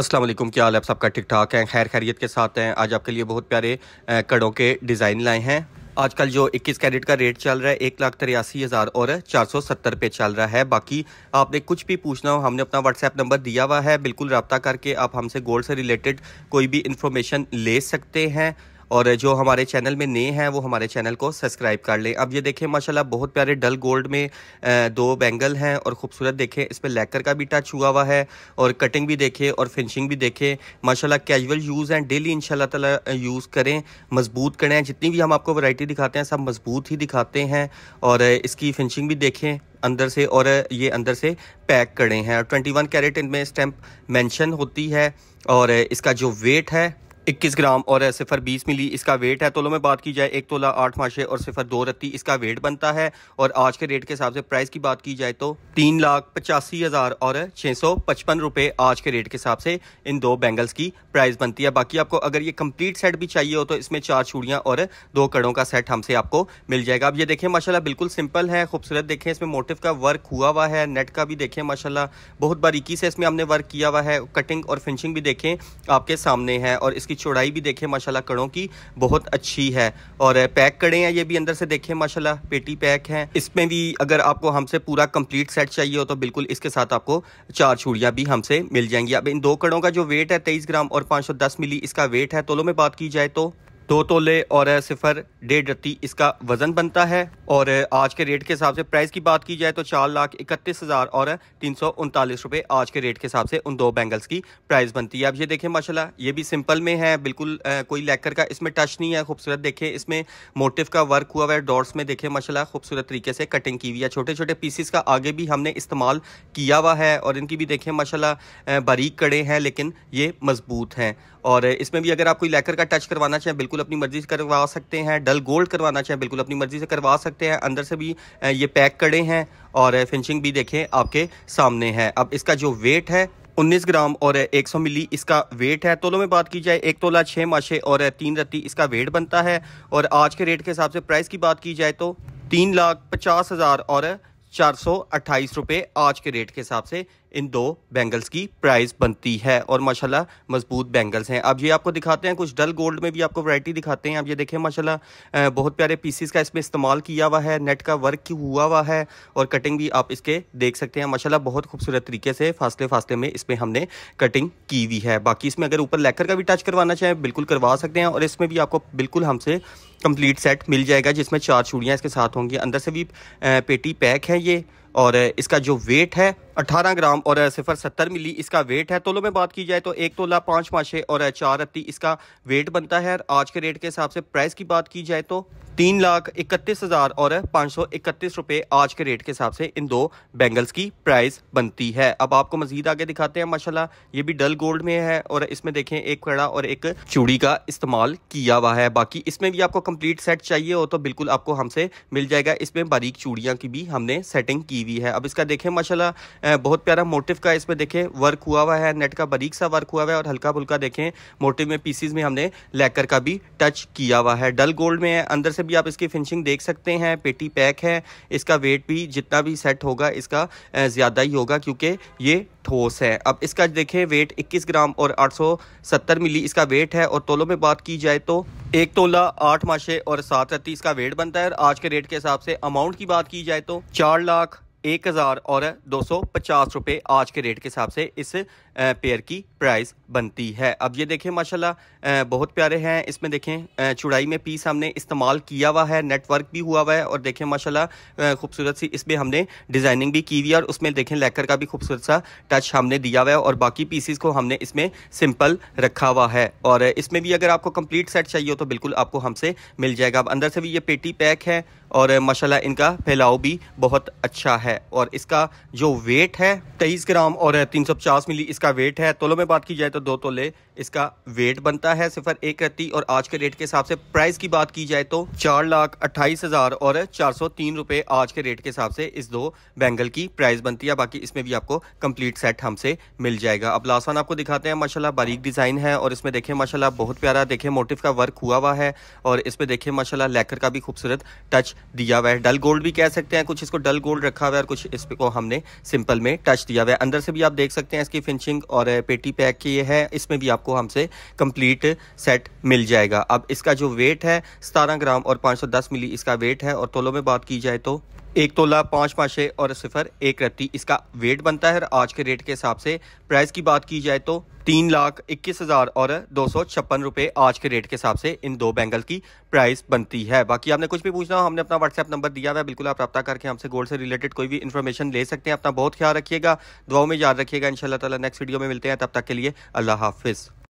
अस्सलाम वालेकुम क्या हाल है आप सबका ठीक ठाक हैं खैर खैरियत के साथ हैं आज आपके लिए बहुत प्यारे कड़ों के डिज़ाइन लाए हैं आजकल जो 21 कैरेट का रेट चल रहा है एक लाख तिरासी हज़ार और चार सौ सत्तर पे चल रहा है बाकी आपने कुछ भी पूछना हो हमने अपना व्हाट्सएप नंबर दिया हुआ है बिल्कुल रबता करके आप हमसे गोल्ड से रिलेटेड कोई भी इन्फॉर्मेशन ले सकते हैं और जो हमारे चैनल में नए हैं वो हमारे चैनल को सब्सक्राइब कर लें अब ये देखें माशाल्लाह बहुत प्यारे डल गोल्ड में दो बैंगल हैं और खूबसूरत देखें इस पर लेकर का भी टच हुआ हुआ है और कटिंग भी देखें और फिनिशिंग भी देखें माशाल्लाह कैजुअल यूज़ हैं डेली इन तला यूज़ करें मजबूत करें जितनी भी हम आपको वैरायटी दिखाते हैं सब मजबूत ही दिखाते हैं और इसकी फिनिशिंग भी देखें अंदर से और ये अंदर से पैक करें हैं ट्वेंटी वन कैरेट इनमें स्टैंप मेंशन होती है और इसका जो वेट है इक्कीस ग्राम और सिफर बीस मिली इसका वेट है तोलों में बात की जाए एक तोला आठ माशे और सिफर दो रत्ती इसका वेट बनता है और आज के रेट के हिसाब से प्राइस की बात की जाए तो तीन लाख पचासी हज़ार और छः सौ पचपन रुपये आज के रेट के हिसाब से इन दो बैंगल्स की प्राइस बनती है बाकी आपको अगर ये कंप्लीट सेट भी चाहिए हो तो इसमें चार चूड़ियाँ और दो कड़ों का सेट हमसे आपको मिल जाएगा अब ये देखें माशाला बिल्कुल सिंपल है खूबसूरत देखें इसमें मोटिव का वर्क हुआ हुआ है नेट का भी देखें माशाला बहुत बारीकी से इसमें हमने वर्क किया हुआ है कटिंग और फिनिशिंग भी देखें आपके सामने है और इसकी चौड़ाई भी देखें माशाल्लाह कड़ों की बहुत अच्छी है और पैक कड़े हैं ये भी अंदर से देखें माशाल्लाह पेटी पैक है इसमें भी अगर आपको हमसे पूरा कंप्लीट सेट चाहिए हो तो बिल्कुल इसके साथ आपको चार चूड़ियाँ भी हमसे मिल जाएंगी अब इन दो कड़ों का जो वेट है तेईस ग्राम और पाँच मिली इसका वेट है तोलो में बात की जाए तो दो तोले और सिफर डेढ़ रत्ती इसका वजन बनता है और आज के रेट के हिसाब से प्राइस की बात की जाए तो चार लाख इकतीस हज़ार और तीन सौ उनतालीस रुपये आज के रेट के हिसाब से उन दो बैंगल्स की प्राइस बनती है अब ये देखें माशाल्लाह ये भी सिंपल में है बिल्कुल कोई लेकर का इसमें टच नहीं है खूबसूरत देखें इसमें मोटिव का वर्क हुआ हुआ है डॉट्स में देखें माशाला खूबसूरत तरीके से कटिंग की हुई है छोटे छोटे पीसीस का आगे भी हमने इस्तेमाल किया हुआ है और इनकी भी देखें माशाला बारीक कड़े हैं लेकिन ये मजबूत हैं और इसमें भी अगर आप कोई लेकर का टच करवाना चाहें बिल्कुल बिल्कुल अपनी मर्जी से करवा सकते हैं डल गोल्ड करवाना चाहें बिल्कुल अपनी मर्जी से करवा सकते हैं अंदर से भी ये पैक कड़े हैं और फिनिशिंग भी देखें आपके सामने है अब इसका जो वेट है 19 ग्राम और 100 मिली इसका वेट है तोलों में बात की जाए एक तोला छः माशे और तीन रत्ती इसका वेट बनता है और आज के रेट के हिसाब से प्राइस की बात की जाए तो तीन लाख पचास हज़ार और चार सौ अट्ठाईस रुपये आज के रेट के हिसाब से इन दो बैंगल्स की प्राइस बनती है और माशाल्लाह मजबूत बैंगल्स हैं अब ये आपको दिखाते हैं कुछ डल गोल्ड में भी आपको वैरायटी दिखाते हैं आप ये देखें माशाल्लाह बहुत प्यारे पीसीस का इसमें इस्तेमाल किया हुआ है नेट का वर्क हुआ हुआ है और कटिंग भी आप इसके देख सकते हैं माशाल्लाह बहुत खूबसूरत तरीके से फासले फासले में इसमें हमने कटिंग की हुई है बाकी इसमें अगर ऊपर लेकर का भी टच करवाना चाहें बिल्कुल करवा सकते हैं और इसमें भी आपको बिल्कुल हमसे कम्प्लीट सेट मिल जाएगा जिसमें चार चूड़ियाँ इसके साथ होंगी अंदर से भी पेटी पैक है ये और इसका जो वेट है अठारह ग्राम और सिफर सत्तर मिली इसका वेट है तोलों में बात की जाए तो एक तोला पाँच माशे और चार अत्ती इसका वेट बनता है आज के रेट के हिसाब से प्राइस की बात की जाए तो तीन लाख इकतीस हज़ार और पाँच सौ इकतीस रुपये आज के रेट के हिसाब से इन दो बैंगल्स की प्राइस बनती है अब आपको मजीद आगे दिखाते हैं माशाल्लाह ये भी डल गोल्ड में है और इसमें देखें एक कड़ा और एक चूड़ी का इस्तेमाल किया हुआ है बाकी इसमें भी आपको कंप्लीट सेट चाहिए हो तो बिल्कुल आपको हमसे मिल जाएगा इसमें बारीक चूड़ियाँ की भी हमने सेटिंग की हुई है अब इसका देखें माशाला बहुत प्यारा मोटिव का इसमें देखें वर्क हुआ हुआ है नेट का बारीक सा वर्क हुआ हुआ है और हल्का फुल्का देखें मोटिव में पीसीज में हमने लेकर का भी टच किया हुआ है डल गोल्ड में है अंदर से भी आप इसकी फिनिशिंग देख सकते हैं पेटी पैक है इसका वेट भी जितना भी सेट होगा इसका ज़्यादा ही होगा क्योंकि ये ठोस है अब इसका देखें वेट 21 ग्राम और 870 मिली इसका वेट है और तोलों में बात की जाए तो एक तोला आठ माशे और सात रत्ती इसका वेट बनता है और आज के रेट के हिसाब से अमाउंट की बात की जाए तो चार लाख एक हज़ार और दो सौ पचास रुपये आज के रेट के हिसाब से इस पेयर की प्राइस बनती है अब ये देखें माशाल्लाह बहुत प्यारे हैं इसमें देखें चुड़ाई में पीस हमने इस्तेमाल किया हुआ है नेटवर्क भी हुआ हुआ है और देखें माशाल्लाह खूबसूरत सी इसमें हमने डिज़ाइनिंग भी की हुई है और उसमें देखें लेकर का भी खूबसूरत सा टच हमने दिया हुआ है और बाकी पीसीस को हमने इसमें सिंपल रखा हुआ है और इसमें भी अगर आपको कम्प्लीट सेट चाहिए हो तो बिल्कुल आपको हमसे मिल जाएगा अब अंदर से भी ये पेटी पैक है और माशाला इनका फैलाव भी बहुत अच्छा है है और इसका जो वेट है तेईस ग्राम और तीन सौ पचास मिली इसका वेट है तोलों में बात की जाए तो दो तोले इसका वेट बनता है सिफर एक रत्ती और आज के रेट के हिसाब से प्राइस की बात की जाए तो चार लाख अट्ठाईस हज़ार और चार सौ तीन रुपए आज के रेट के हिसाब से इस दो बैंगल की प्राइस बनती है बाकी इसमें भी आपको कंप्लीट सेट हमसे मिल जाएगा अब लास्ट वन आपको दिखाते हैं माशाल्लाह बारीक डिज़ाइन है और इसमें देखें माशाल्लाह बहुत प्यारा देखे मोटिव का वर्क हुआ हुआ है और इसमें देखें माशाल्लाह लेकर का भी खूबसूरत टच दिया हुआ है डल गोल्ड भी कह सकते हैं कुछ इसको डल गोल्ड रखा हुआ है अंदर कुछ इसको हमने सिंपल में टच दिया हुआ है अंदर से भी आप देख सकते हैं इसकी फिनिशिंग और पेटी पैक की ये है इसमें भी आपको हमसे कंप्लीट सेट मिल जाएगा अब इसका जो वेट है सतारह ग्राम और सौ दस मिली इसका वेट है और तोलों में बात की जाए तो एक तोला पाँच पाँचे और सिफर एक रत्ती इसका वेट बनता है और आज के रेट के हिसाब से प्राइस की बात की जाए तो तीन लाख इक्कीस हज़ार और दो सौ छप्पन रुपये आज के रेट के हिसाब से इन दो बैंगल की प्राइस बनती है बाकी आपने कुछ भी पूछना हो हमने अपना व्हाट्सएप नंबर दिया हुआ है बिल्कुल आप रब्ता करके हमसे गोल्ड से रिलेटेड कोई भी इन्फॉर्मेशन ले सकते हैं अपना बहुत ख्याल रखिएगा दुआओं में याद रखिएगा इन शाला नेक्स्ट वीडियो में मिलते हैं तब तक के लिए अल्लाह हाफिज़